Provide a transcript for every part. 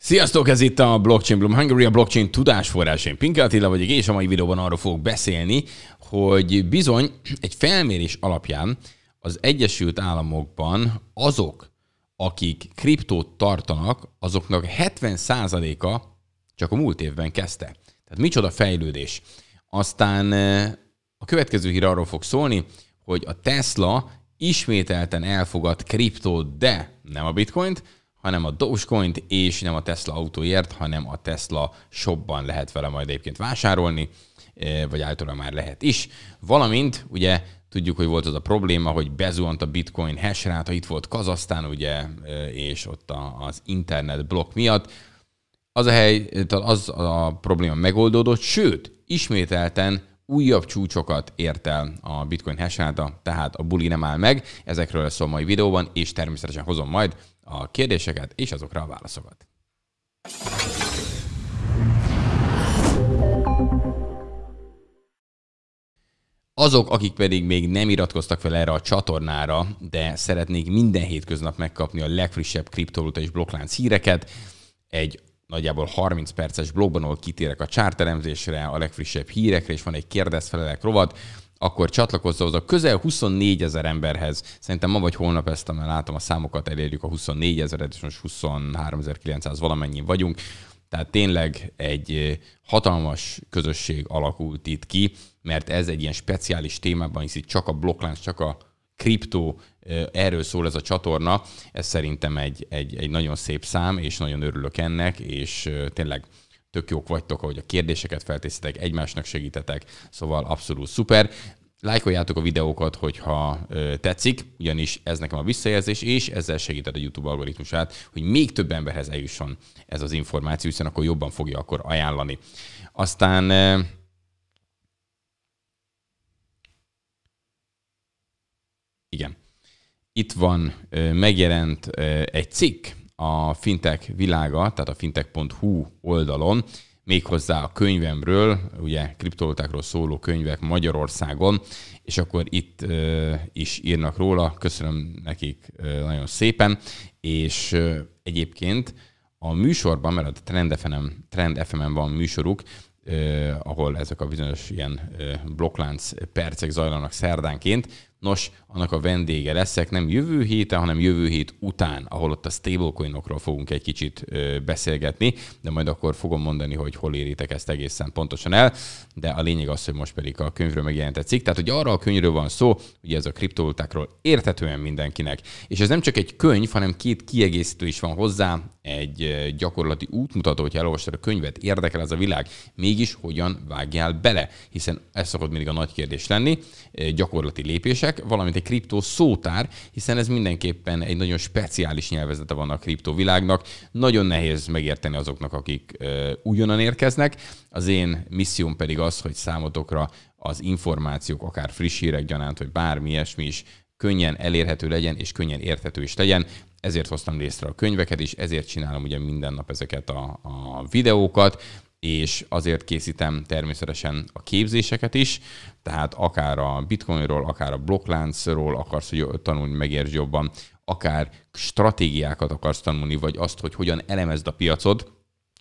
Sziasztok, ez itt a Blockchain Bloom Hungary, a blockchain tudásforrás. Én Pinke Attila vagyok, és a mai videóban arról fogok beszélni, hogy bizony egy felmérés alapján az Egyesült Államokban azok, akik kriptót tartanak, azoknak 70%-a csak a múlt évben kezdte. Tehát micsoda fejlődés. Aztán eh, a következő hír arról fog szólni, hogy a Tesla ismételten elfogad kriptót, de nem a bitcoint, hanem a Dogecoin-t, és nem a Tesla autóért, hanem a Tesla shopban lehet vele majd egyébként vásárolni, eh, vagy általában már lehet is. Valamint, ugye tudjuk, hogy volt az a probléma, hogy bezuhant a bitcoin hash itt volt Kazasztán, ugye, eh, és ott a, az internet blokk miatt. Az a hely, az a probléma megoldódott, sőt, ismételten újabb csúcsokat ért el a bitcoin hash tehát a buli nem áll meg, ezekről lesz a mai videóban, és természetesen hozom majd a kérdéseket és azokra a válaszokat. Azok, akik pedig még nem iratkoztak fel erre a csatornára, de szeretnék minden hétköznap megkapni a legfrissebb kriptovaluta és blokklánc híreket, egy nagyjából 30 perces blogban, ahol kitérek a csárteremzésre, a legfrissebb hírekre, és van egy kérdezfelelek rovat, akkor az a közel 24 ezer emberhez. Szerintem ma vagy holnap ezt, mert látom a számokat, elérjük a 24 ezeret, és most 23.900 valamennyi vagyunk. Tehát tényleg egy hatalmas közösség alakult itt ki, mert ez egy ilyen speciális témában, hisz itt csak a blokklánc, csak a kriptó, erről szól ez a csatorna. Ez szerintem egy, egy, egy nagyon szép szám, és nagyon örülök ennek, és tényleg tök jók vagytok, ahogy a kérdéseket feltészitek, egymásnak segítetek, szóval abszolút szuper. Lájkoljátok a videókat, hogyha tetszik, ugyanis ez nekem a visszajelzés, és ezzel segíted a YouTube algoritmusát, hogy még több emberhez eljusson ez az információ, hiszen akkor jobban fogja akkor ajánlani. Aztán igen, itt van, megjelent egy cikk, a fintek világa, tehát a fintech.hu oldalon, méghozzá a könyvemről, ugye kriptovalutákról szóló könyvek Magyarországon, és akkor itt is írnak róla, köszönöm nekik nagyon szépen, és egyébként a műsorban, mert a Trend fm Trend fm van műsoruk, ahol ezek a bizonyos ilyen blokklánc percek zajlanak szerdánként, Nos, annak a vendége leszek nem jövő héten, hanem jövő hét után, ahol ott a stablecoinokról fogunk egy kicsit beszélgetni, de majd akkor fogom mondani, hogy hol éritek ezt egészen pontosan el, de a lényeg az, hogy most pedig a könyvről megjelentett cikk, tehát hogy arra a könyvről van szó, ugye ez a kriptovalutákról érthetően mindenkinek. És ez nem csak egy könyv, hanem két kiegészítő is van hozzá, egy gyakorlati útmutató, hogyha elolvastad a könyvet, érdekel ez a világ, mégis hogyan vágjál bele, hiszen ez szokott mindig a nagy kérdés lenni, gyakorlati lépések, kérdések, valamint egy kriptó szótár, hiszen ez mindenképpen egy nagyon speciális nyelvezete van a kriptovilágnak. Nagyon nehéz megérteni azoknak, akik újonnan érkeznek. Az én misszióm pedig az, hogy számotokra az információk, akár friss hírek gyanánt, vagy bármi ilyesmi is könnyen elérhető legyen, és könnyen érthető is legyen. Ezért hoztam létre a könyveket is, ezért csinálom ugye minden nap ezeket a, a videókat, és azért készítem természetesen a képzéseket is, tehát akár a bitcoinról, akár a blokkláncról akarsz, hogy tanulni, megértsd jobban, akár stratégiákat akarsz tanulni, vagy azt, hogy hogyan elemezd a piacod,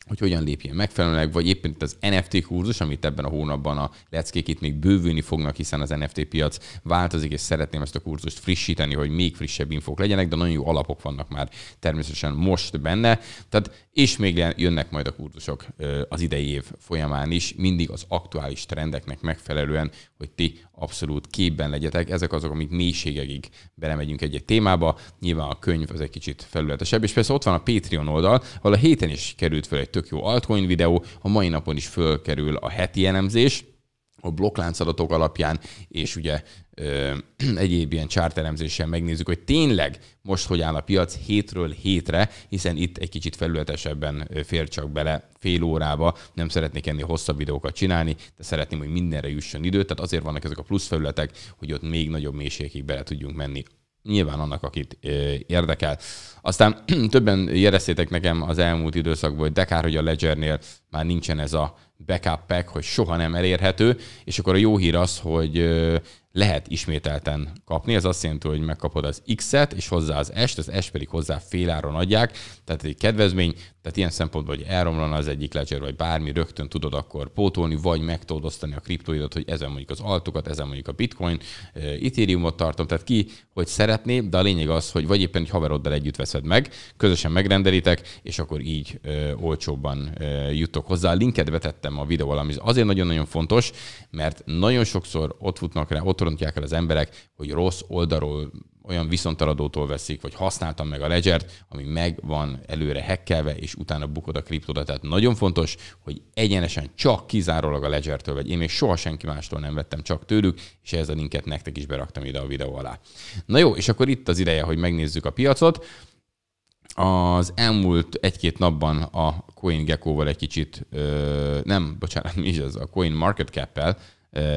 hogy hogyan lépjen megfelelőleg, vagy éppen itt az NFT kurzus, amit ebben a hónapban a leckék itt még bővülni fognak, hiszen az NFT piac változik, és szeretném ezt a kurzust frissíteni, hogy még frissebb infok legyenek, de nagyon jó alapok vannak már természetesen most benne. Tehát, és még jönnek majd a kurzusok az idei év folyamán is, mindig az aktuális trendeknek megfelelően, hogy ti abszolút képben legyetek. Ezek azok, amik mélységekig belemegyünk egy-egy témába. Nyilván a könyv az egy kicsit felületesebb, és persze ott van a Patreon oldal, ahol a héten is került fel egy tök jó altcoin videó, a mai napon is fölkerül a heti elemzés, a blokklánc adatok alapján, és ugye ö, egyéb ilyen csárteremzéssel megnézzük, hogy tényleg most hogy áll a piac hétről hétre, hiszen itt egy kicsit felületesebben fér csak bele fél órába, nem szeretnék ennél hosszabb videókat csinálni, de szeretném, hogy mindenre jusson idő, tehát azért vannak ezek a plusz felületek, hogy ott még nagyobb mélységig bele tudjunk menni nyilván annak, akit érdekel. Aztán többen jeleztétek nekem az elmúlt időszakban, hogy de kár, hogy a Ledgernél már nincsen ez a backup pack, hogy soha nem elérhető, és akkor a jó hír az, hogy lehet ismételten kapni. Ez azt jelenti, hogy megkapod az X-et, és hozzá az S-t, az S pedig hozzá féláron adják, tehát egy kedvezmény, tehát ilyen szempontból, hogy elromlana az egyik ledger, vagy bármi, rögtön tudod akkor pótolni, vagy meg tudod osztani a kriptoidat, hogy ezen mondjuk az altokat, ezen mondjuk a bitcoin, ethereumot tartom, tehát ki, hogy szeretné, de a lényeg az, hogy vagy éppen egy haveroddal együtt veszed meg, közösen megrendelitek, és akkor így ö, olcsóbban ö, jutok hozzá. A linket betettem a videó valami. azért nagyon-nagyon fontos, mert nagyon sokszor ott futnak rá, ott rontják el az emberek, hogy rossz oldalról olyan viszontaladótól veszik, vagy használtam meg a ledger ami meg van előre hekkelve, és utána bukod a kriptodat. Tehát nagyon fontos, hogy egyenesen csak kizárólag a ledger vagy. Én még soha senki mástól nem vettem, csak tőlük, és ez a linket nektek is beraktam ide a videó alá. Na jó, és akkor itt az ideje, hogy megnézzük a piacot az elmúlt egy-két napban a gecko val egy kicsit, nem, bocsánat, mi is ez, a Coin Market Cap-el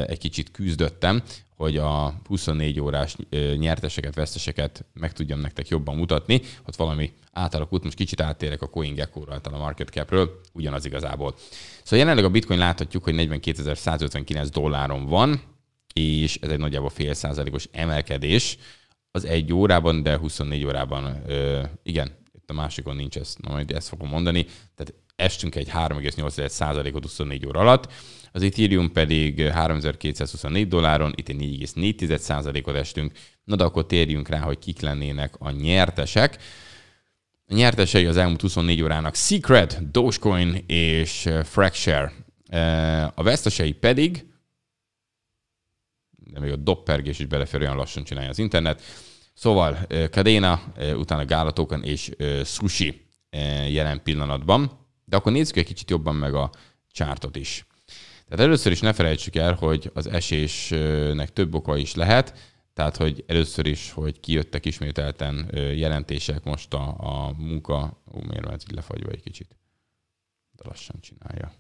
egy kicsit küzdöttem, hogy a 24 órás nyerteseket, veszteseket meg tudjam nektek jobban mutatni. Ott valami átalakult, most kicsit áttérek a gecko ra a Market Cap-ről, ugyanaz igazából. Szóval jelenleg a bitcoin láthatjuk, hogy 42.159 dolláron van, és ez egy nagyjából fél százalékos emelkedés az egy órában, de 24 órában, ö, igen, a másikon nincs ez, na majd ezt fogom mondani. Tehát estünk egy 3,8%-ot 24 óra alatt, az Ethereum pedig 3224 dolláron, itt egy 4,4%-ot estünk. Na de akkor térjünk rá, hogy kik lennének a nyertesek. A nyertesei az elmúlt 24 órának Secret, Dogecoin és eh, Fracture. Eh, a vesztesei pedig, de még a doppergés is belefér, olyan lassan csinálja az internet, Szóval Kadéna, utána Gálatókan és Sushi jelen pillanatban. De akkor nézzük egy kicsit jobban meg a csártot is. Tehát először is ne felejtsük el, hogy az esésnek több oka is lehet, tehát hogy először is, hogy kijöttek ismételten jelentések most a, a munka, Ó, miért van ez így lefagyva egy kicsit, de lassan csinálja.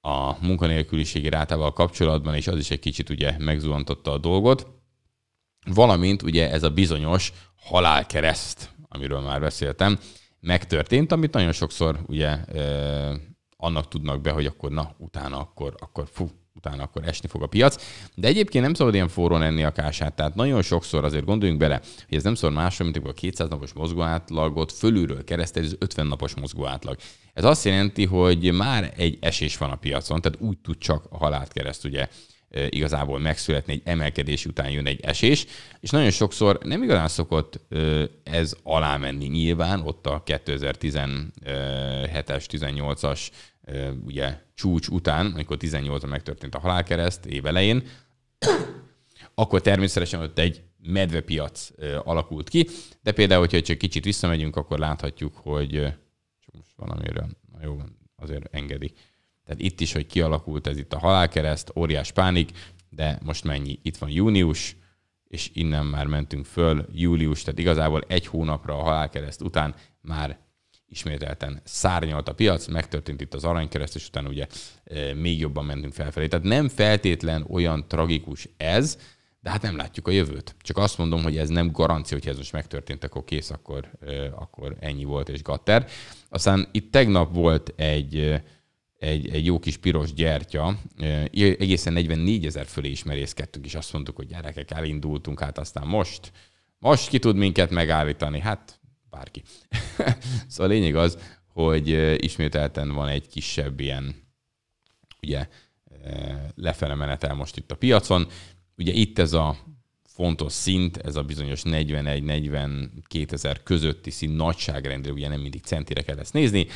a munkanélküliségi rátával kapcsolatban, és az is egy kicsit ugye megzuhantotta a dolgot. Valamint ugye ez a bizonyos halálkereszt, amiről már beszéltem, megtörtént, amit nagyon sokszor ugye eh, annak tudnak be, hogy akkor na, utána akkor, akkor fú, utána akkor esni fog a piac. De egyébként nem szabad ilyen forron enni a kását, tehát nagyon sokszor azért gondoljunk bele, hogy ez nem szor más, mint a 200 napos átlagot fölülről keresztül, az 50 napos átlag. Ez azt jelenti, hogy már egy esés van a piacon, tehát úgy tud csak a halált kereszt ugye e, igazából megszületni, egy emelkedés után jön egy esés, és nagyon sokszor nem igazán szokott e, ez alámenni nyilván, ott a 2017-es, 18-as ugye csúcs után, amikor 18-ban megtörtént a halálkereszt elején, akkor természetesen ott egy medvepiac alakult ki, de például, hogyha csak kicsit visszamegyünk, akkor láthatjuk, hogy csak most valamiről, na jó, azért engedi. Tehát itt is, hogy kialakult ez itt a halálkereszt, óriás pánik, de most mennyi? Itt van június, és innen már mentünk föl július, tehát igazából egy hónapra a halálkereszt után már ismételten szárnyalt a piac, megtörtént itt az aranykereszt, és utána ugye e, még jobban mentünk felfelé. Tehát nem feltétlen olyan tragikus ez, de hát nem látjuk a jövőt. Csak azt mondom, hogy ez nem garancia, hogy ez most megtörtént, akkor kész, akkor, e, akkor ennyi volt és gatter. Aztán itt tegnap volt egy, e, egy, egy jó kis piros gyertya, egészen 44 ezer fölé is merészkedtünk, és azt mondtuk, hogy gyerekek, elindultunk, hát aztán most, most ki tud minket megállítani? Hát bárki. szóval a lényeg az, hogy ismételten van egy kisebb ilyen, ugye, lefele menetel most itt a piacon. Ugye itt ez a fontos szint, ez a bizonyos 41-42 ezer közötti szint nagyságrendre, ugye nem mindig centire kell ezt nézni,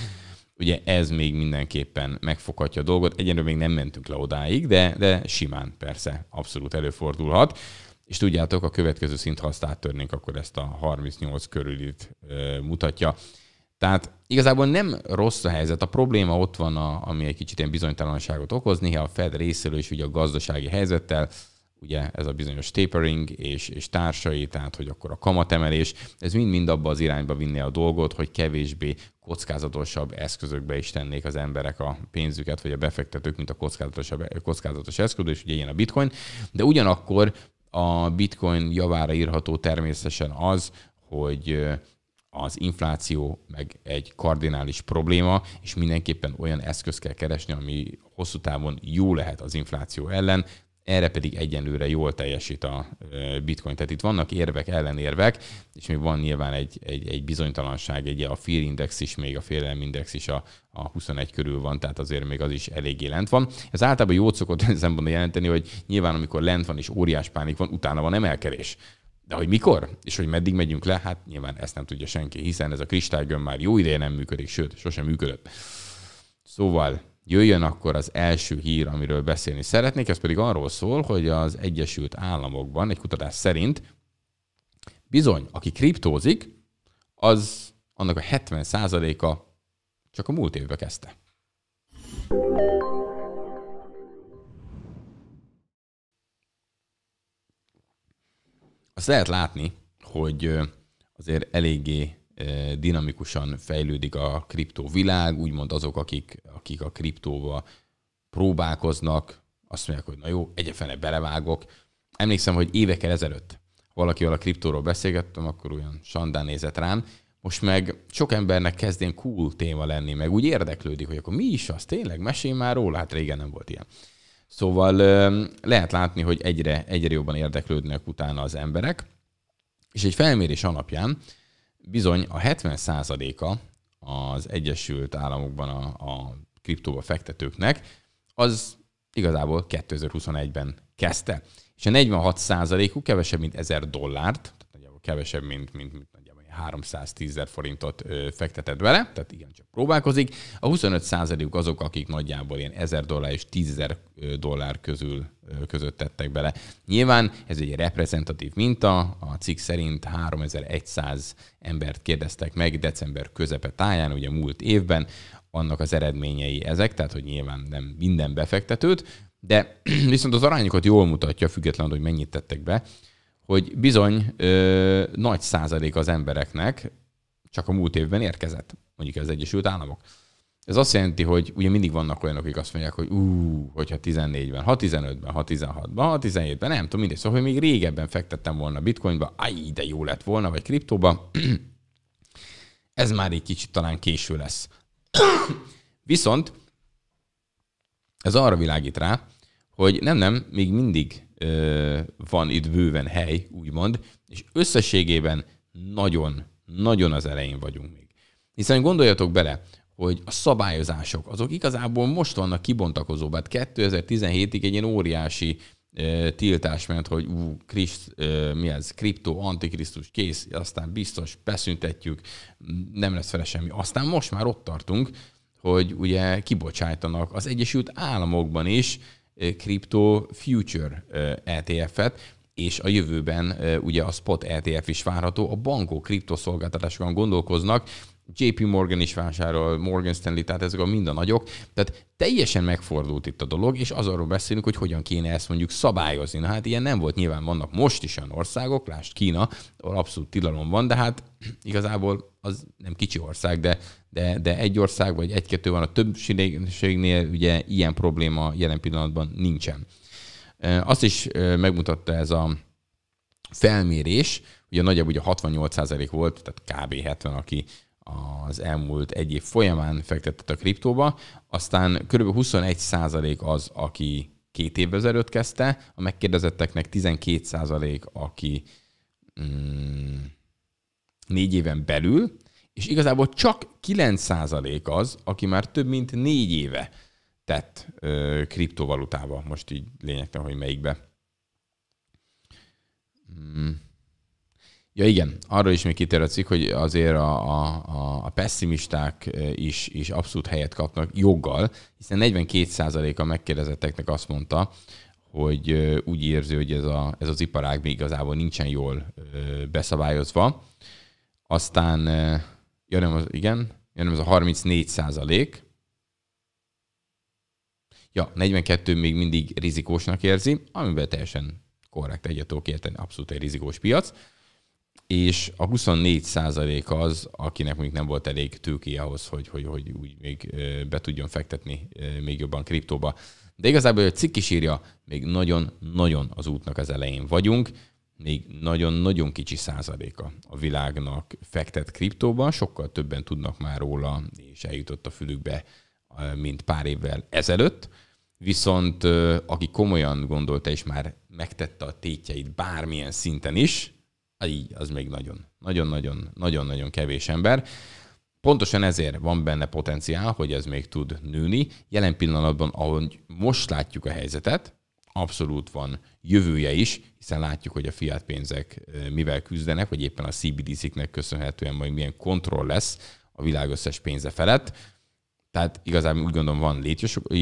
ugye ez még mindenképpen megfoghatja a dolgot. Egyenlőre még nem mentünk le odáig, de, de simán persze, abszolút előfordulhat és tudjátok, a következő szint, ha azt áttörnénk, akkor ezt a 38 körülit mutatja. Tehát igazából nem rossz a helyzet, a probléma ott van, a, ami egy kicsit ilyen bizonytalanságot okoz, néha a Fed részéről is ugye a gazdasági helyzettel, ugye ez a bizonyos tapering és, és társai, tehát hogy akkor a kamatemelés, ez mind-mind abba az irányba vinné a dolgot, hogy kevésbé kockázatosabb eszközökbe is tennék az emberek a pénzüket, vagy a befektetők, mint a kockázatosabb, kockázatos eszköz, és ugye ilyen a bitcoin, de ugyanakkor a bitcoin javára írható természetesen az, hogy az infláció meg egy kardinális probléma, és mindenképpen olyan eszköz kell keresni, ami hosszú távon jó lehet az infláció ellen, erre pedig egyenlőre jól teljesít a bitcoin. Tehát itt vannak érvek, ellenérvek, és még van nyilván egy, egy, egy bizonytalanság, egy a fear index is, még a index is a, a 21 körül van, tehát azért még az is eléggé lent van. Ez általában jót szokott szempontból jelenteni, hogy nyilván amikor lent van és óriás pánik van, utána van emelkedés. De hogy mikor, és hogy meddig megyünk le, hát nyilván ezt nem tudja senki, hiszen ez a kristálygömb már jó ideje nem működik, sőt, sosem működött. Szóval Jöjjön akkor az első hír, amiről beszélni szeretnék, ez pedig arról szól, hogy az Egyesült Államokban egy kutatás szerint bizony, aki kriptózik, az annak a 70%-a csak a múlt évben kezdte. Azt lehet látni, hogy azért eléggé dinamikusan fejlődik a kriptó világ, úgymond azok, akik, akik a kriptóba próbálkoznak, azt mondják, hogy na jó, egyefene belevágok. Emlékszem, hogy évekkel ezelőtt valakivel a kriptóról beszélgettem, akkor olyan sandán nézett rám, most meg sok embernek kezd ilyen cool téma lenni, meg úgy érdeklődik, hogy akkor mi is az, tényleg, mesélj már róla, hát régen nem volt ilyen. Szóval lehet látni, hogy egyre, egyre jobban érdeklődnek utána az emberek, és egy felmérés alapján Bizony a 70%-a az Egyesült Államokban a, a kriptóba fektetőknek, az igazából 2021-ben kezdte. És a 46%-uk kevesebb, mint 1000 dollárt, tehát nagyjából kevesebb, mint, mint, mint 310 ezer forintot fektetett bele, tehát igen, csak próbálkozik. A 25 százalék azok, akik nagyjából ilyen 1000 dollár és 10 ezer dollár közül között tettek bele. Nyilván ez egy reprezentatív minta, a cikk szerint 3100 embert kérdeztek meg december közepe táján, ugye múlt évben, annak az eredményei ezek, tehát hogy nyilván nem minden befektetőt, de viszont az arányokat jól mutatja, függetlenül, hogy mennyit tettek be, hogy bizony ö, nagy százalék az embereknek csak a múlt évben érkezett, mondjuk az Egyesült Államok. Ez azt jelenti, hogy ugye mindig vannak olyanok, akik azt mondják, hogy ú, hogyha 14-ben, ha 15-ben, ha 16-ban, ha 17-ben, nem tudom, mindegy. Szóval, hogy még régebben fektettem volna bitcoinba, aj, de jó lett volna, vagy kriptóba. Ez már egy kicsit talán késő lesz. Viszont ez arra világít rá, hogy nem, nem, még mindig van itt bőven hely, úgymond, és összességében nagyon, nagyon az elején vagyunk még. Hiszen gondoljatok bele, hogy a szabályozások, azok igazából most vannak kibontakozóban. Hát 2017-ig egy ilyen óriási e, tiltás ment, hogy ú, Christ, e, mi ez, kriptó, antikrisztus, kész, aztán biztos beszüntetjük, nem lesz vele semmi. Aztán most már ott tartunk, hogy ugye kibocsájtanak az Egyesült Államokban is Crypto future ETF-et, és a jövőben ugye a spot ETF is várható. A bankok kriptoszolgáltatásokon gondolkoznak, JP Morgan is vásárol, Morgan Stanley, tehát ezek a mind a nagyok. Tehát teljesen megfordult itt a dolog, és az arról beszélünk, hogy hogyan kéne ezt mondjuk szabályozni. Na hát ilyen nem volt, nyilván vannak most is olyan országok, lásd Kína, ahol abszolút tilalom van, de hát igazából az nem kicsi ország, de, de, de egy ország vagy egy-kettő van a többségnél, ugye ilyen probléma jelen pillanatban nincsen. Azt is megmutatta ez a felmérés, ugye nagyjából ugye 68% volt, tehát kb. 70, aki az elmúlt egy év folyamán fektetett a kriptóba, aztán kb. 21 százalék az, aki két évvel ezelőtt kezdte, a megkérdezetteknek 12 százalék, aki mm, négy éven belül, és igazából csak 9 százalék az, aki már több mint négy éve tett ö, kriptovalutába, most így lényegtelen, hogy melyikbe. Mm. Ja igen, arról is még kitér a cikk, hogy azért a, a, a pessimisták e, is, is abszolút helyet kapnak joggal, hiszen 42%-a megkérdezetteknek azt mondta, hogy e, úgy érzi, hogy ez, a, ez az iparág még igazából nincsen jól e, beszabályozva. Aztán, jön az, igen, jön az a 34 százalék, ja, 42 még mindig rizikósnak érzi, amiben teljesen korrekt egyet tudok érteni, abszolút egy rizikós piac és a 24 százalék az, akinek mondjuk nem volt elég tőké ahhoz, hogy, hogy, hogy úgy még be tudjon fektetni még jobban kriptóba. De igazából a cikk is írja, még nagyon-nagyon az útnak az elején vagyunk, még nagyon-nagyon kicsi százaléka a világnak fektet kriptóban, sokkal többen tudnak már róla, és eljutott a fülükbe, mint pár évvel ezelőtt. Viszont aki komolyan gondolta és már megtette a tétjeit bármilyen szinten is, így, az még nagyon, nagyon-nagyon, nagyon-nagyon kevés ember. Pontosan ezért van benne potenciál, hogy ez még tud nőni. Jelen pillanatban, ahogy most látjuk a helyzetet, abszolút van jövője is, hiszen látjuk, hogy a fiat pénzek mivel küzdenek, vagy éppen a CBDC-knek köszönhetően majd milyen kontroll lesz a világ összes pénze felett tehát igazából úgy gondolom van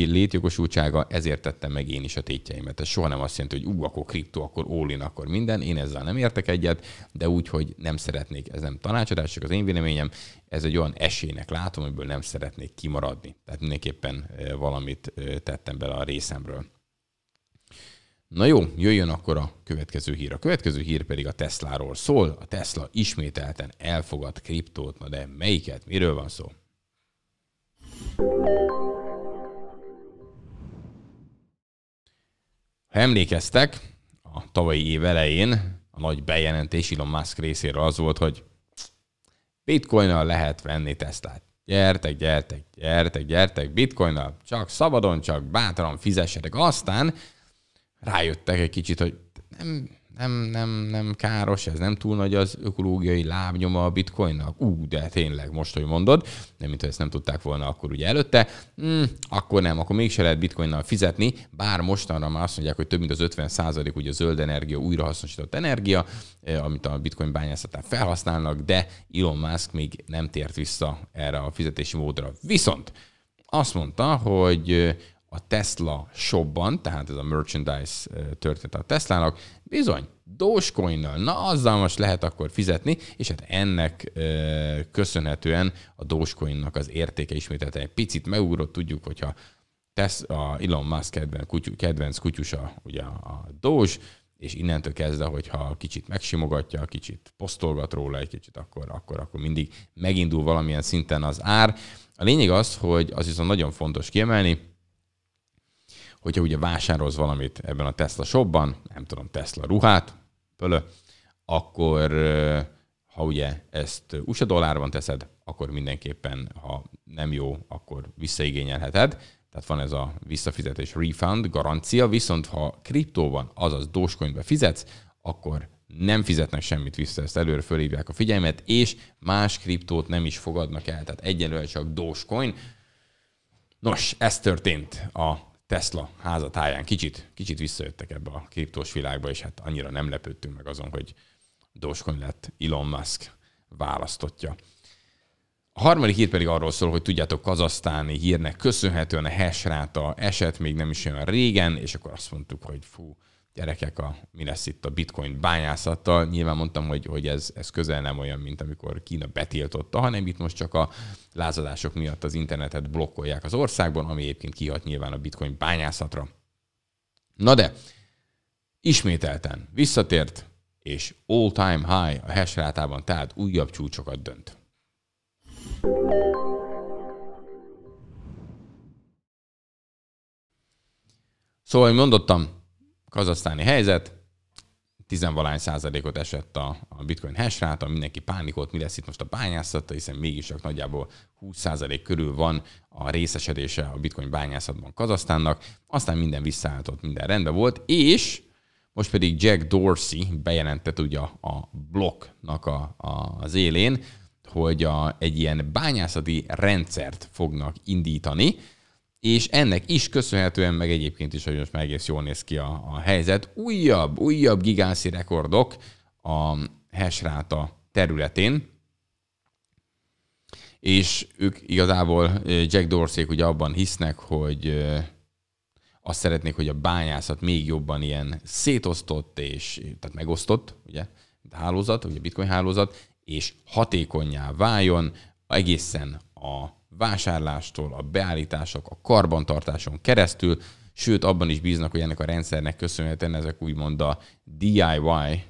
létjogosultsága, ezért tettem meg én is a tétjeimet. Ez soha nem azt jelenti, hogy ú, akkor kriptó, akkor all akkor minden. Én ezzel nem értek egyet, de úgy, hogy nem szeretnék, ez nem tanácsadás, csak az én véleményem, ez egy olyan esélynek látom, amiből nem szeretnék kimaradni. Tehát mindenképpen eh, valamit eh, tettem bele a részemről. Na jó, jöjjön akkor a következő hír. A következő hír pedig a Tesláról szól. A Tesla ismételten elfogad kriptót, na de melyiket, miről van szó? Ha emlékeztek, a tavalyi év elején a nagy bejelentés Elon Musk részéről az volt, hogy bitcoinnal lehet venni Teslát. Gyertek, gyertek, gyertek, gyertek, bitcoinnal, csak szabadon, csak bátran fizessetek. Aztán rájöttek egy kicsit, hogy nem, nem, nem, nem káros, ez nem túl nagy az ökológiai lábnyoma a bitcoinnak. Ú, de tényleg, most, hogy mondod, nem, mintha ezt nem tudták volna akkor ugye előtte, mm, akkor nem, akkor mégse lehet bitcoinnal fizetni, bár mostanra már azt mondják, hogy több mint az 50 százalék ugye zöld energia, újrahasznosított energia, eh, amit a bitcoin bányászatán felhasználnak, de Elon Musk még nem tért vissza erre a fizetési módra. Viszont azt mondta, hogy eh, a Tesla shopban, tehát ez a merchandise eh, történet a Teslának, Bizony, Dogecoinnal, na azzal most lehet akkor fizetni, és hát ennek ö, köszönhetően a Dogecoinnak az értéke ismételte egy picit megugrott, tudjuk, hogyha tesz a Elon Musk kedvenc, kutyú, kedvenc kutyusa, ugye a Doge, és innentől kezdve, hogyha kicsit megsimogatja, kicsit posztolgat róla egy kicsit, akkor, akkor, akkor mindig megindul valamilyen szinten az ár. A lényeg az, hogy az viszont nagyon fontos kiemelni, hogyha ugye vásárolsz valamit ebben a Tesla shopban, nem tudom, Tesla ruhát, pölö, akkor ha ugye ezt USA dollárban teszed, akkor mindenképpen, ha nem jó, akkor visszaigényelheted. Tehát van ez a visszafizetés refund, garancia, viszont ha kriptóban, azaz Dogecoinbe fizetsz, akkor nem fizetnek semmit vissza, ezt előre fölhívják a figyelmet, és más kriptót nem is fogadnak el, tehát egyelőre csak Dogecoin. Nos, ez történt a Tesla házatáján kicsit, kicsit visszajöttek ebbe a kriptós világba, és hát annyira nem lepődtünk meg azon, hogy Dogecoin lett Elon Musk választotja. A harmadik hír pedig arról szól, hogy tudjátok, kazasztáni hírnek köszönhetően a hash ráta esett, még nem is olyan régen, és akkor azt mondtuk, hogy fú, gyerekek, a, mi lesz itt a bitcoin bányászattal. Nyilván mondtam, hogy, hogy ez, ez közel nem olyan, mint amikor Kína betiltotta, hanem itt most csak a lázadások miatt az internetet blokkolják az országban, ami egyébként kihat nyilván a bitcoin bányászatra. Na de, ismételten visszatért, és all-time high a hash rátában, tehát újabb csúcsokat dönt. Szóval, mondottam, kazasztáni helyzet, tizenvalány százalékot esett a, a bitcoin hash ráta, mindenki pánikolt, mi lesz itt most a bányászata, hiszen csak nagyjából 20 százalék körül van a részesedése a bitcoin bányászatban Kazasztánnak, aztán minden visszaálltott, minden rendben volt, és most pedig Jack Dorsey bejelentett ugye a blokknak a, a, az élén, hogy a, egy ilyen bányászati rendszert fognak indítani, és ennek is köszönhetően, meg egyébként is, hogy most már egész jól néz ki a, a helyzet, újabb, újabb gigászi rekordok a hashráta területén, és ők igazából eh, Jack Dorsey, ugye abban hisznek, hogy eh, azt szeretnék, hogy a bányászat még jobban ilyen szétosztott, és tehát megosztott, ugye, a hálózat, ugye a bitcoin hálózat, és hatékonyá váljon egészen a vásárlástól, a beállítások, a karbantartáson keresztül, sőt abban is bíznak, hogy ennek a rendszernek köszönhetően ezek úgymond a DIY eh,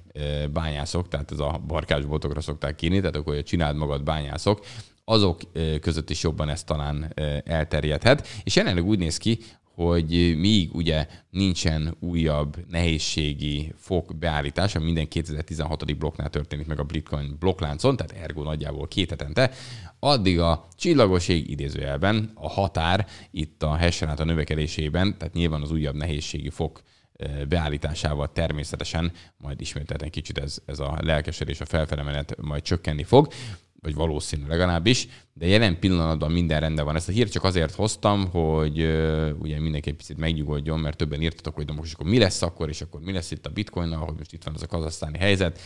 bányászok, tehát ez a botokra szokták kínni, tehát akkor hogy csináld magad bányászok, azok eh, között is jobban ez talán eh, elterjedhet. És jelenleg úgy néz ki, hogy míg ugye nincsen újabb nehézségi fok beállítása, minden 2016. blokknál történik meg a Bitcoin blokkláncon, tehát ergo nagyjából két hetente, addig a csillagoség idézőjelben a határ itt a hash a növekedésében, tehát nyilván az újabb nehézségi fok beállításával természetesen, majd ismételten kicsit ez, ez a lelkesedés, a felfelemelet majd csökkenni fog, vagy valószínű legalábbis, de jelen pillanatban minden rendben van. Ezt a hírt csak azért hoztam, hogy uh, ugye mindenki egy picit megnyugodjon, mert többen írtatok, hogy de most akkor mi lesz akkor, és akkor mi lesz itt a bitcoinnal, hogy most itt van az a kazasztáni helyzet.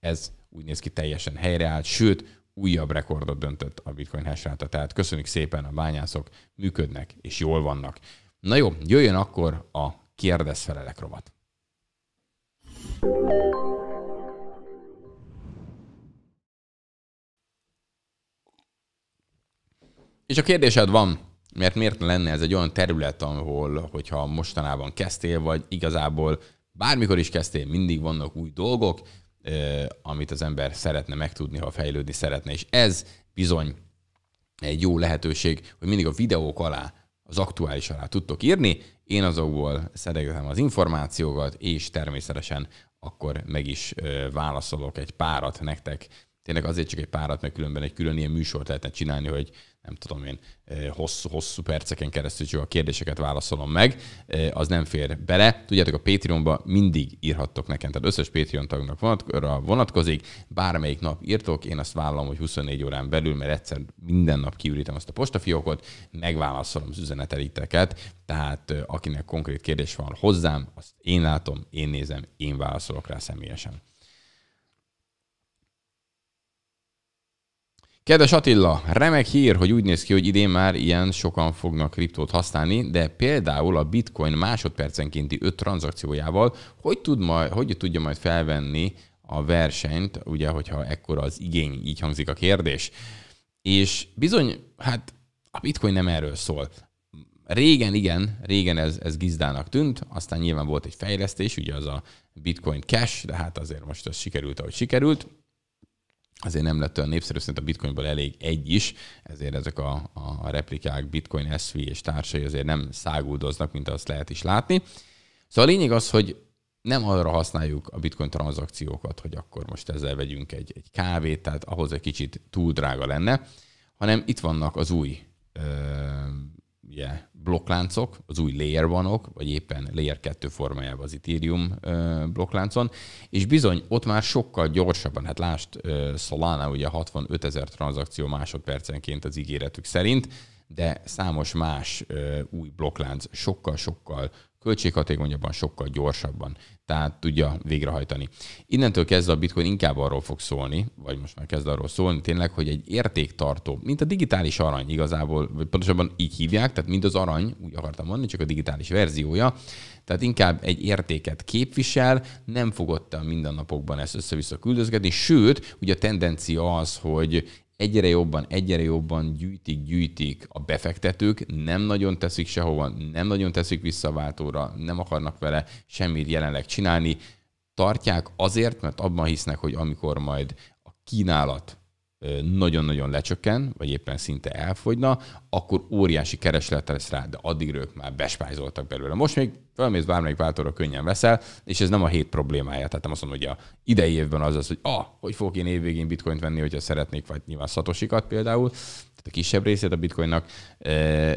Ez úgy néz ki teljesen helyreállt, sőt, újabb rekordot döntött a bitcoin hashráta. Tehát köszönjük szépen, a bányászok működnek és jól vannak. Na jó, jöjjön akkor a kérdezfelelek rovat. És a kérdésed van, mert miért lenne ez egy olyan terület, ahol, hogyha mostanában kezdtél, vagy igazából bármikor is kezdtél, mindig vannak új dolgok, amit az ember szeretne megtudni, ha fejlődni szeretne. És ez bizony egy jó lehetőség, hogy mindig a videók alá, az aktuális alá tudtok írni. Én azokból szedegetem az információkat, és természetesen akkor meg is válaszolok egy párat nektek. Tényleg azért csak egy párat, mert különben egy külön ilyen műsort lehetne csinálni, hogy nem tudom én, hosszú-hosszú perceken keresztül csak a kérdéseket válaszolom meg, az nem fér bele. Tudjátok, a Patreonba mindig írhattok nekem, tehát összes Patreon tagnak vonatkozik, bármelyik nap írtok, én azt vállalom, hogy 24 órán belül, mert egyszer minden nap kiürítem azt a postafiókot, megválaszolom az üzeneteliteket, tehát akinek konkrét kérdés van hozzám, azt én látom, én nézem, én válaszolok rá személyesen. Kedves Attila, remek hír, hogy úgy néz ki, hogy idén már ilyen sokan fognak kriptót használni, de például a bitcoin másodpercenkénti öt tranzakciójával hogy, tud majd, hogy tudja majd felvenni a versenyt, ugye, hogyha ekkora az igény, így hangzik a kérdés. És bizony, hát a bitcoin nem erről szól. Régen, igen, régen ez, ez gizdának tűnt, aztán nyilván volt egy fejlesztés, ugye az a Bitcoin Cash, de hát azért most ez sikerült, ahogy sikerült, ezért nem lett olyan népszerű, szerint a bitcoinból elég egy is, ezért ezek a, a replikák, bitcoin, SV és társai azért nem száguldoznak, mint azt lehet is látni. Szóval a lényeg az, hogy nem arra használjuk a bitcoin tranzakciókat, hogy akkor most ezzel vegyünk egy, egy kávét, tehát ahhoz egy kicsit túl drága lenne, hanem itt vannak az új ö, yeah, blokkláncok, az új layer vanok, vagy éppen layer 2 formájában az Ethereum blokkláncon, és bizony ott már sokkal gyorsabban, hát lást Solana ugye 65 ezer tranzakció másodpercenként az ígéretük szerint, de számos más új blokklánc sokkal-sokkal költséghatékonyabban, sokkal gyorsabban. Tehát tudja végrehajtani. Innentől kezdve a bitcoin inkább arról fog szólni, vagy most már kezd arról szólni tényleg, hogy egy értéktartó, mint a digitális arany igazából, vagy pontosabban így hívják, tehát mind az arany, úgy akartam mondani, csak a digitális verziója, tehát inkább egy értéket képvisel, nem fogott a mindennapokban ezt össze-vissza küldözgetni, sőt, ugye a tendencia az, hogy egyre jobban, egyre jobban gyűjtik, gyűjtik a befektetők, nem nagyon teszik sehova, nem nagyon teszik vissza a váltóra, nem akarnak vele semmit jelenleg csinálni, tartják azért, mert abban hisznek, hogy amikor majd a kínálat nagyon-nagyon lecsökken, vagy éppen szinte elfogyna, akkor óriási kereslet lesz rá, de addig ők már bespájzoltak belőle. Most még felmész bármelyik váltóra könnyen veszel, és ez nem a hét problémája. Tehát nem azt mondom, hogy a idei évben az az, hogy ah, hogy fogok én évvégén bitcoint venni, hogyha szeretnék, vagy nyilván szatosikat például, tehát a kisebb részét a bitcoinnak,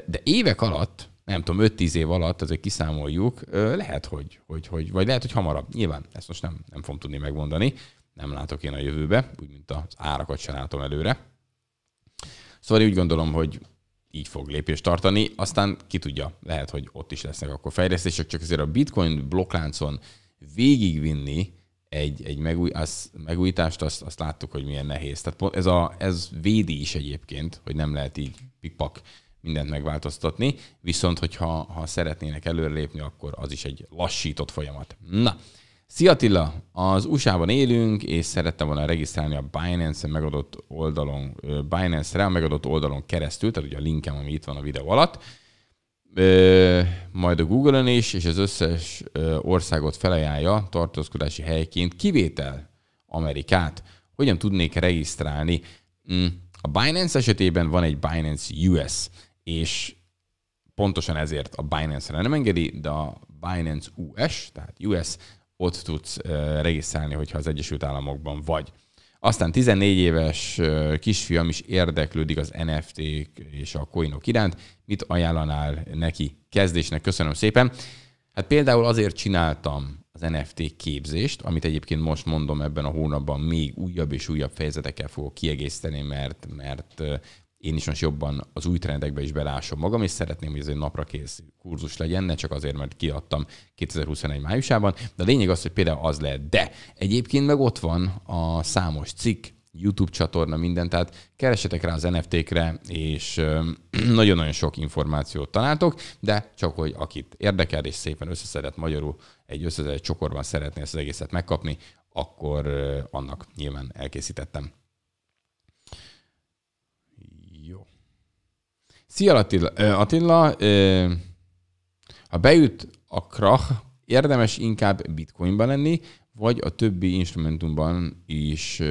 de évek alatt, nem tudom, 5-10 év alatt, azért kiszámoljuk, lehet, hogy, hogy, hogy, vagy lehet, hogy hamarabb. Nyilván, ezt most nem, nem fogom tudni megmondani, nem látok én a jövőbe, úgy, mint az árakat sem látom előre. Szóval úgy gondolom, hogy így fog lépést tartani, aztán ki tudja, lehet, hogy ott is lesznek akkor fejlesztések, csak azért a bitcoin blokkláncon végigvinni egy, egy megúj, az, megújítást, azt, azt láttuk, hogy milyen nehéz. Tehát ez, a, ez védi is egyébként, hogy nem lehet így pikpak mindent megváltoztatni, viszont hogyha ha szeretnének előrelépni, akkor az is egy lassított folyamat. Na, Szia Attila! Az USA-ban élünk, és szerettem volna regisztrálni a binance re megadott oldalon, Binance-re a megadott oldalon keresztül, tehát ugye a linkem, ami itt van a videó alatt, majd a Google-ön is, és az összes országot felajánlja tartózkodási helyként, kivétel Amerikát. Hogyan tudnék regisztrálni? Mm, a Binance esetében van egy Binance US, és pontosan ezért a Binance-re nem engedi, de a Binance US, tehát US ott tudsz regisztrálni, hogyha az Egyesült Államokban vagy. Aztán 14 éves kisfiam is érdeklődik az nft és a coinok iránt. Mit ajánlanál neki kezdésnek? Köszönöm szépen. Hát például azért csináltam az NFT képzést, amit egyébként most mondom ebben a hónapban még újabb és újabb fejezetekkel fogok kiegészíteni, mert, mert én is most jobban az új trendekbe is belásom magam, és szeretném, hogy ez egy napra kész kurzus legyen, ne csak azért, mert kiadtam 2021 májusában, de a lényeg az, hogy például az lehet. De egyébként meg ott van a számos cikk, YouTube csatorna, minden, tehát keresetek rá az NFT-kre, és nagyon-nagyon sok információt találtok, de csak, hogy akit érdekel, és szépen összeszedett magyarul egy összeszedett csokorban szeretné ezt az egészet megkapni, akkor annak nyilván elkészítettem. Szia Attila, Attila ha beüt a krach, érdemes inkább bitcoinban lenni, vagy a többi instrumentumban is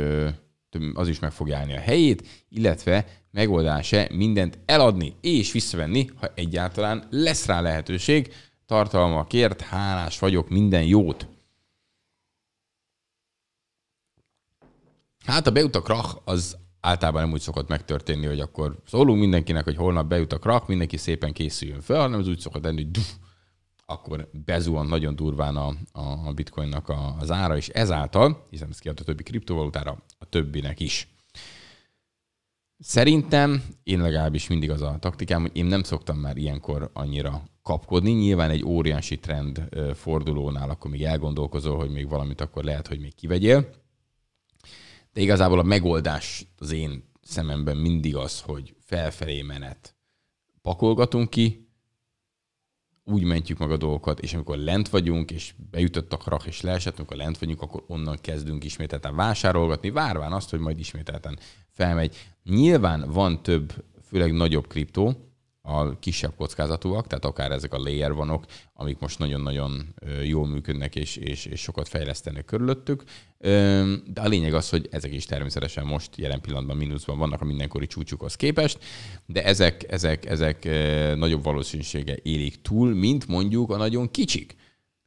az is meg fogja állni a helyét, illetve megoldása mindent eladni és visszavenni, ha egyáltalán lesz rá lehetőség. Tartalmakért hálás vagyok, minden jót! Hát a beut a krach az általában nem úgy szokott megtörténni, hogy akkor szólunk mindenkinek, hogy holnap bejut a krak, mindenki szépen készüljön fel, hanem ez úgy szokott lenni, hogy duf, akkor bezuhan nagyon durván a, a bitcoinnak a, az ára, és ezáltal, hiszen ez kiadta a többi kriptovalutára, a többinek is. Szerintem, én legalábbis mindig az a taktikám, hogy én nem szoktam már ilyenkor annyira kapkodni. Nyilván egy óriási trend fordulónál akkor még elgondolkozol, hogy még valamit akkor lehet, hogy még kivegyél de igazából a megoldás az én szememben mindig az, hogy felfelé menet pakolgatunk ki, úgy mentjük meg a dolgokat, és amikor lent vagyunk, és beütött a krak, és leesett, amikor lent vagyunk, akkor onnan kezdünk ismételten vásárolgatni, várván azt, hogy majd ismételten felmegy. Nyilván van több, főleg nagyobb kriptó, a kisebb kockázatúak, tehát akár ezek a layer vanok, amik most nagyon-nagyon jól működnek és, és, és sokat fejlesztenek körülöttük. De a lényeg az, hogy ezek is természetesen most jelen pillanatban mínuszban vannak a mindenkori csúcsukhoz képest, de ezek, ezek, ezek nagyobb valószínűsége élik túl, mint mondjuk a nagyon kicsik.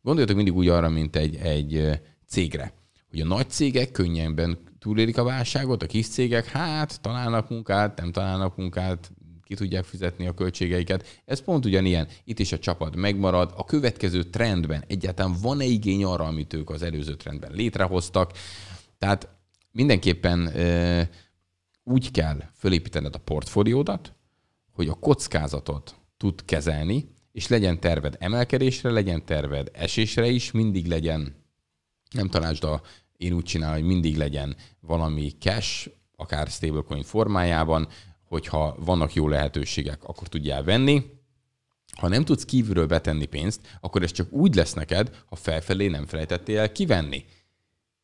Gondoljatok mindig úgy arra, mint egy, egy cégre, hogy a nagy cégek könnyenben túlélik a válságot, a kis cégek hát találnak munkát, nem találnak munkát, ki tudják fizetni a költségeiket. Ez pont ugyanilyen. Itt is a csapat megmarad. A következő trendben egyáltalán van-e igény arra, amit ők az előző trendben létrehoztak? Tehát mindenképpen úgy kell fölépítened a portfóliódat, hogy a kockázatot tud kezelni, és legyen terved emelkedésre, legyen terved esésre is, mindig legyen, nem találsd a én úgy csinálom, hogy mindig legyen valami cash, akár stablecoin formájában, hogyha vannak jó lehetőségek, akkor tudjál venni, ha nem tudsz kívülről betenni pénzt, akkor ez csak úgy lesz neked, ha felfelé nem felejtettél el kivenni.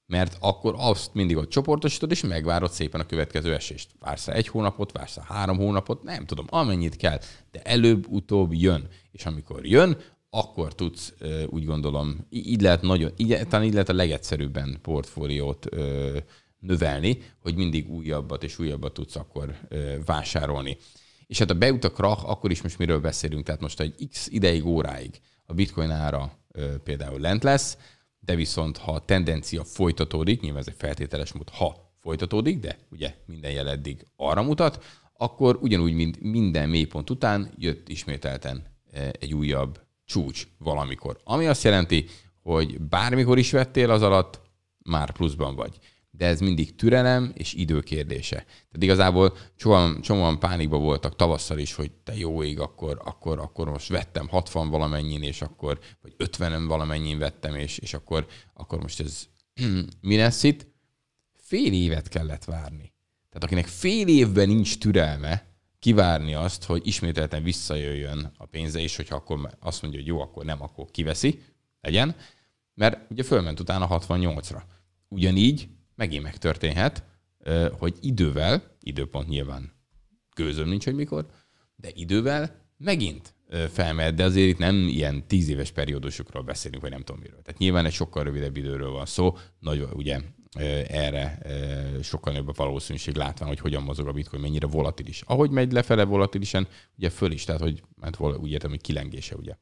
Mert akkor azt mindig ott csoportosítod, és megvárod szépen a következő esést. Vársz egy hónapot, vársz három hónapot, nem tudom, amennyit kell, de előbb-utóbb jön. És amikor jön, akkor tudsz, úgy gondolom, így lehet nagyon, így, talán így lehet a legegyszerűbben portfóliót növelni, hogy mindig újabbat és újabbat tudsz akkor vásárolni. És hát a beut a krach, akkor is most miről beszélünk, tehát most egy x ideig, óráig a bitcoin ára például lent lesz, de viszont ha a tendencia folytatódik, nyilván ez egy feltételes mód, ha folytatódik, de ugye minden jel eddig arra mutat, akkor ugyanúgy, mint minden mélypont után jött ismételten egy újabb csúcs valamikor. Ami azt jelenti, hogy bármikor is vettél az alatt, már pluszban vagy de ez mindig türelem és idő kérdése. Tehát igazából csomóan, csomóan pánikba voltak tavasszal is, hogy te jó ég, akkor, akkor, akkor most vettem 60 valamennyin, és akkor, vagy 50 valamennyin vettem, és, és akkor, akkor most ez mi lesz itt? Fél évet kellett várni. Tehát akinek fél évben nincs türelme, kivárni azt, hogy ismételten visszajöjjön a pénze, és hogyha akkor azt mondja, hogy jó, akkor nem, akkor kiveszi, legyen, mert ugye fölment utána 68-ra. Ugyanígy megint megtörténhet, hogy idővel, időpont nyilván gőzöm nincs, hogy mikor, de idővel megint felmehet, de azért itt nem ilyen tíz éves periódusokról beszélünk, vagy nem tudom miről. Tehát nyilván egy sokkal rövidebb időről van szó, nagyon ugye erre sokkal nagyobb a valószínűség látva, hogy hogyan mozog a bitcoin, mennyire volatilis. Ahogy megy lefele volatilisen, ugye föl is, tehát hogy mert úgy értem, hogy kilengése, ugye.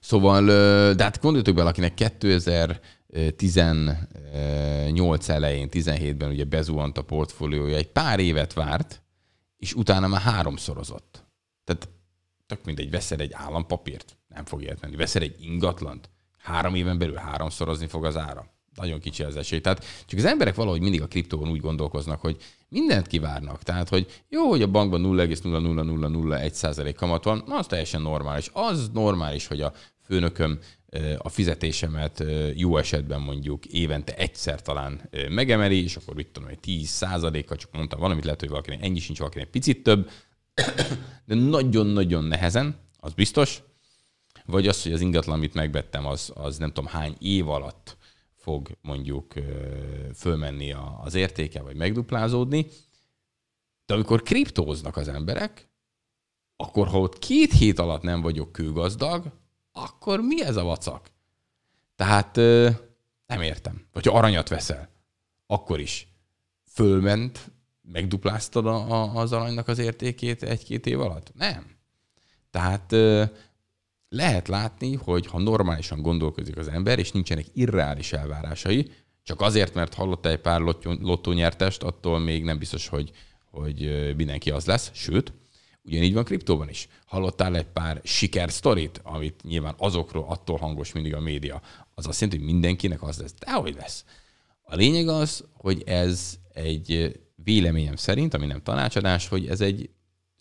Szóval, de hát gondoljatok bele, akinek 2000 18 elején, 17-ben ugye bezuhant a portfóliója, egy pár évet várt, és utána már háromszorozott. Tehát tök mindegy, veszel egy állampapírt, nem fog érteni. Veszel egy ingatlant, három éven belül háromszorozni fog az ára. Nagyon kicsi az esély. Tehát csak az emberek valahogy mindig a kriptón úgy gondolkoznak, hogy mindent kivárnak. Tehát, hogy jó, hogy a bankban 0,00001% kamat van, az teljesen normális. Az normális, hogy a főnököm a fizetésemet jó esetben mondjuk évente egyszer talán megemeli, és akkor mit tudom, hogy 10 százaléka, csak mondtam valamit, lehet, hogy valakinek ennyi sincs, valakinek picit több, de nagyon-nagyon nehezen, az biztos, vagy az, hogy az ingatlan, amit megvettem, az, az nem tudom hány év alatt fog mondjuk fölmenni az értéke, vagy megduplázódni. De amikor kriptóznak az emberek, akkor ha ott két hét alatt nem vagyok kőgazdag, akkor mi ez a vacak? Tehát nem értem. Vagy ha aranyat veszel, akkor is fölment, megdupláztad a, a, az aranynak az értékét egy-két év alatt? Nem. Tehát lehet látni, hogy ha normálisan gondolkozik az ember, és nincsenek irreális elvárásai, csak azért, mert hallott egy pár nyertest, attól még nem biztos, hogy, hogy mindenki az lesz. Sőt, Ugyanígy van kriptóban is. Hallottál egy pár sikersztorit, amit nyilván azokról attól hangos mindig a média. Az azt jelenti, hogy mindenkinek az lesz. hogy lesz. A lényeg az, hogy ez egy véleményem szerint, ami nem tanácsadás, hogy ez egy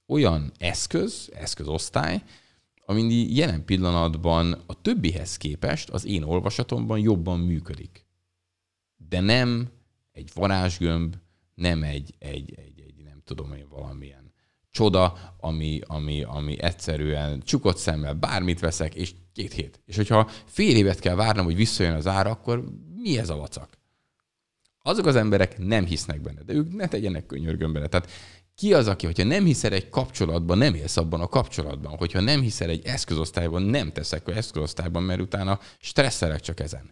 olyan eszköz, eszközosztály, ami jelen pillanatban a többihez képest az én olvasatomban jobban működik. De nem egy varázsgömb, nem egy, egy, egy, egy nem tudom én valamilyen csoda, ami, ami, ami egyszerűen csukott szemmel bármit veszek, és két hét. És hogyha fél évet kell várnom, hogy visszajön az ára, akkor mi ez a vacak? Azok az emberek nem hisznek benne, de ők ne tegyenek könyörgön bele. Tehát ki az, aki, hogyha nem hiszel egy kapcsolatban, nem élsz abban a kapcsolatban, hogyha nem hiszel egy eszközosztályban, nem teszek a eszközosztályban, mert utána stresszelek csak ezen.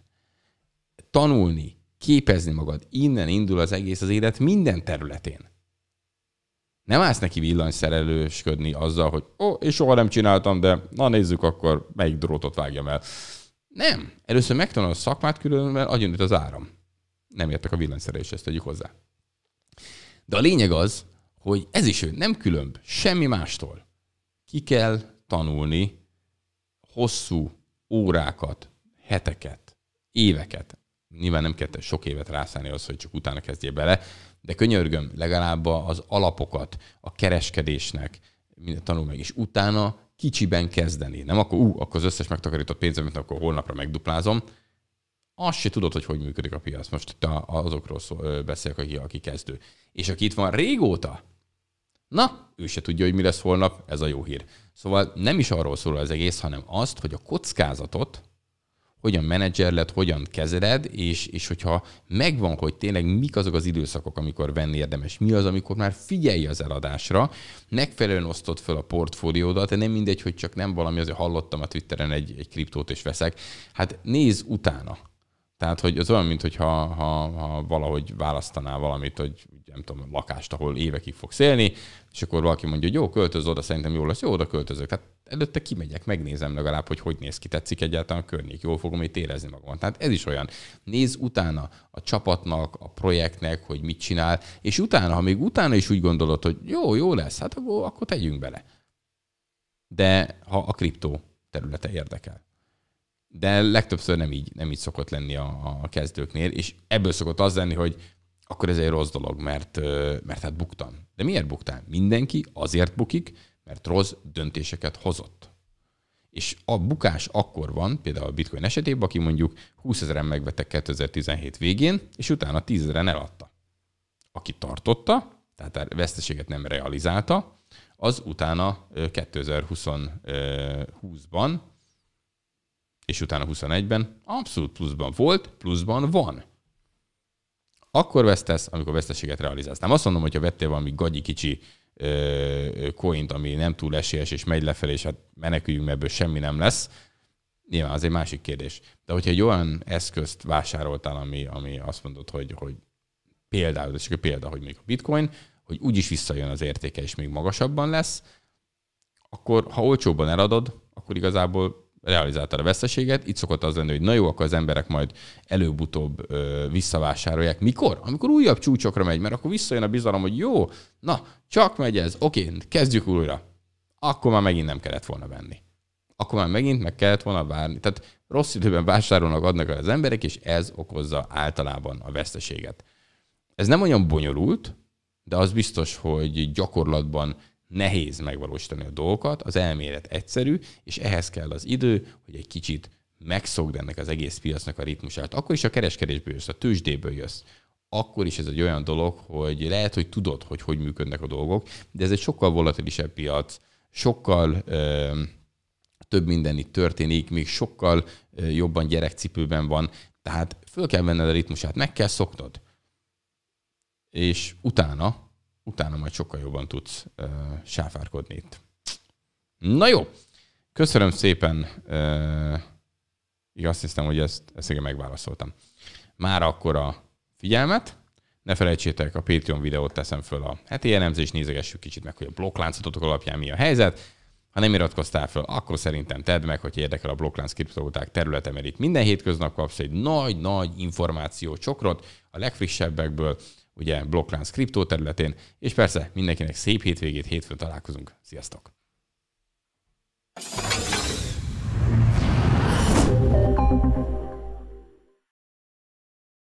Tanulni, képezni magad, innen indul az egész az élet minden területén nem állsz neki villanyszerelősködni azzal, hogy ó, oh, és soha nem csináltam, de na nézzük akkor, melyik drótot vágjam el. Nem. Először megtanul a szakmát, különben adjon itt az áram. Nem értek a villanyszerelés, ezt tegyük hozzá. De a lényeg az, hogy ez is ő, nem különb, semmi mástól. Ki kell tanulni hosszú órákat, heteket, éveket. Nyilván nem kell sok évet rászállni az, hogy csak utána kezdjél bele, de könyörgöm, legalább az alapokat a kereskedésnek minden tanul meg, és utána kicsiben kezdeni. Nem akkor, ú, akkor az összes megtakarított pénzemet, akkor holnapra megduplázom. Azt se tudod, hogy hogy működik a piac. Most itt azokról szó, beszélek, aki, aki kezdő. És aki itt van régóta, na, ő se tudja, hogy mi lesz holnap, ez a jó hír. Szóval nem is arról szól az egész, hanem azt, hogy a kockázatot hogyan menedzser lett, hogyan kezeled, és, és hogyha megvan, hogy tényleg mik azok az időszakok, amikor venni érdemes, mi az, amikor már figyelj az eladásra, megfelelően osztod fel a portfóliódat, de nem mindegy, hogy csak nem valami, azért hallottam a Twitteren egy, egy kriptót és veszek, hát nézz utána. Tehát, hogy az olyan, mintha ha, ha valahogy választanál valamit, hogy nem tudom, lakást, ahol évekig fogsz élni, és akkor valaki mondja, hogy jó, költöz oda, szerintem jó lesz, jó, oda költözök. Tehát előtte kimegyek, megnézem legalább, hogy hogy néz ki, tetszik egyáltalán a környék, jól fogom itt érezni magam. Tehát ez is olyan. Nézz utána a csapatnak, a projektnek, hogy mit csinál, és utána, ha még utána is úgy gondolod, hogy jó, jó lesz, hát akkor, akkor tegyünk bele. De ha a kriptó területe érdekel de legtöbbször nem így, nem így szokott lenni a, a kezdőknél, és ebből szokott az lenni, hogy akkor ez egy rossz dolog, mert, mert hát buktam. De miért buktál? Mindenki azért bukik, mert rossz döntéseket hozott. És a bukás akkor van, például a bitcoin esetében, aki mondjuk 20 ezeren megvette 2017 végén, és utána 10 ezeren eladta. Aki tartotta, tehát a veszteséget nem realizálta, az utána 2020-ban és utána 21-ben abszolút pluszban volt, pluszban van. Akkor vesztesz, amikor veszteséget realizálsz. Nem azt mondom, hogyha vettél valami gagyi kicsi ö, coint, ami nem túl esélyes, és megy lefelé, és hát meneküljünk, mert ebből semmi nem lesz, nyilván az egy másik kérdés. De hogyha egy olyan eszközt vásároltál, ami, ami azt mondod, hogy, hogy például, ez csak a példa, hogy még a bitcoin, hogy úgyis visszajön az értéke, és még magasabban lesz, akkor ha olcsóban eladod, akkor igazából realizálta a veszteséget, itt szokott az lenni, hogy na jó, akkor az emberek majd előbb-utóbb ö, visszavásárolják. Mikor? Amikor újabb csúcsokra megy, mert akkor visszajön a bizalom, hogy jó, na, csak megy ez, oké, kezdjük újra. Akkor már megint nem kellett volna venni. Akkor már megint meg kellett volna várni. Tehát rossz időben vásárolnak, adnak el az emberek, és ez okozza általában a veszteséget. Ez nem olyan bonyolult, de az biztos, hogy gyakorlatban nehéz megvalósítani a dolgokat, az elmélet egyszerű, és ehhez kell az idő, hogy egy kicsit megszokd ennek az egész piacnak a ritmusát. Akkor is a kereskedésből jössz, a tőzsdéből jössz. Akkor is ez egy olyan dolog, hogy lehet, hogy tudod, hogy hogy működnek a dolgok, de ez egy sokkal volatilisebb piac, sokkal ö, több minden itt történik, még sokkal ö, jobban gyerekcipőben van, tehát föl kell venned a ritmusát, meg kell szoknod. És utána utána majd sokkal jobban tudsz uh, sáfárkodni itt. Na jó, köszönöm szépen. Uh, azt hiszem, hogy ezt, ezt igen megválaszoltam. Már akkor a figyelmet. Ne felejtsétek, a Patreon videót teszem föl a heti elemzés, nézegessük kicsit meg, hogy a blokkláncotok alapján mi a helyzet. Ha nem iratkoztál fel, akkor szerintem tedd meg, hogy érdekel a blokklánc kriptovaluták területe, mert itt minden hétköznap kapsz egy nagy-nagy információ csokrot a legfrissebbekből, ugye blokklánc kriptó területén, és persze mindenkinek szép hétvégét, hétfőn találkozunk. Sziasztok!